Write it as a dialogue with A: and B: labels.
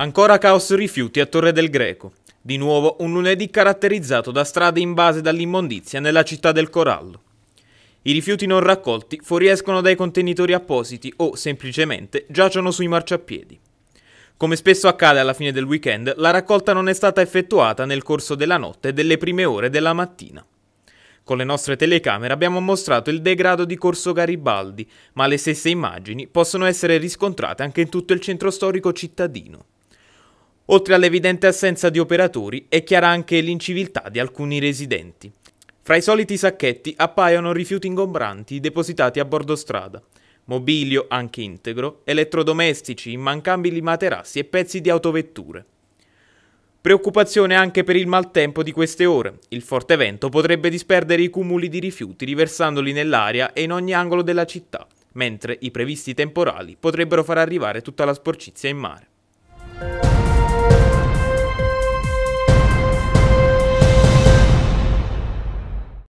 A: Ancora caos rifiuti a Torre del Greco. Di nuovo un lunedì caratterizzato da strade invase dall'immondizia nella città del Corallo. I rifiuti non raccolti fuoriescono dai contenitori appositi o, semplicemente, giacciono sui marciapiedi. Come spesso accade alla fine del weekend, la raccolta non è stata effettuata nel corso della notte e delle prime ore della mattina. Con le nostre telecamere abbiamo mostrato il degrado di Corso Garibaldi, ma le stesse immagini possono essere riscontrate anche in tutto il centro storico cittadino. Oltre all'evidente assenza di operatori, è chiara anche l'inciviltà di alcuni residenti. Fra i soliti sacchetti appaiono rifiuti ingombranti depositati a bordo strada, mobilio anche integro, elettrodomestici, immancabili materassi e pezzi di autovetture. Preoccupazione anche per il maltempo di queste ore. Il forte vento potrebbe disperdere i cumuli di rifiuti riversandoli nell'aria e in ogni angolo della città, mentre i previsti temporali potrebbero far arrivare tutta la sporcizia in mare.